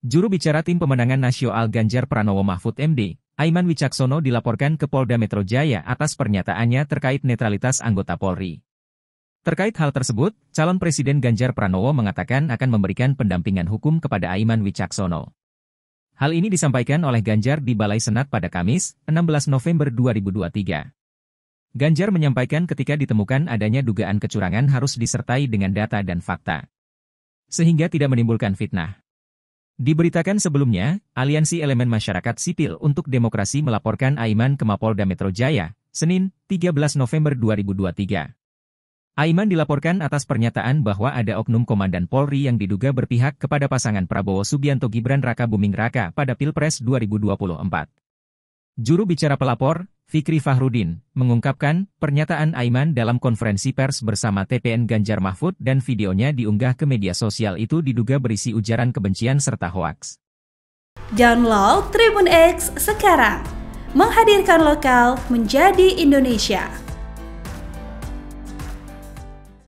Juru bicara tim pemenangan nasional Ganjar Pranowo Mahfud MD, Aiman Wicaksono dilaporkan ke Polda Metro Jaya atas pernyataannya terkait netralitas anggota Polri. Terkait hal tersebut, calon Presiden Ganjar Pranowo mengatakan akan memberikan pendampingan hukum kepada Aiman Wicaksono. Hal ini disampaikan oleh Ganjar di Balai Senat pada Kamis, 16 November 2023. Ganjar menyampaikan ketika ditemukan adanya dugaan kecurangan harus disertai dengan data dan fakta. Sehingga tidak menimbulkan fitnah. Diberitakan sebelumnya, Aliansi Elemen Masyarakat Sipil untuk Demokrasi melaporkan Aiman ke Mapolda Metro Jaya, Senin, 13 November 2023. Aiman dilaporkan atas pernyataan bahwa ada oknum Komandan Polri yang diduga berpihak kepada pasangan Prabowo Subianto Gibran Raka Buming Raka pada Pilpres 2024. Juru bicara pelapor, Fikri Fahrudin, mengungkapkan pernyataan Aiman dalam konferensi pers bersama TPN Ganjar Mahfud dan videonya diunggah ke media sosial itu diduga berisi ujaran kebencian serta hoaks. Download Tribun X sekarang, menghadirkan lokal menjadi Indonesia.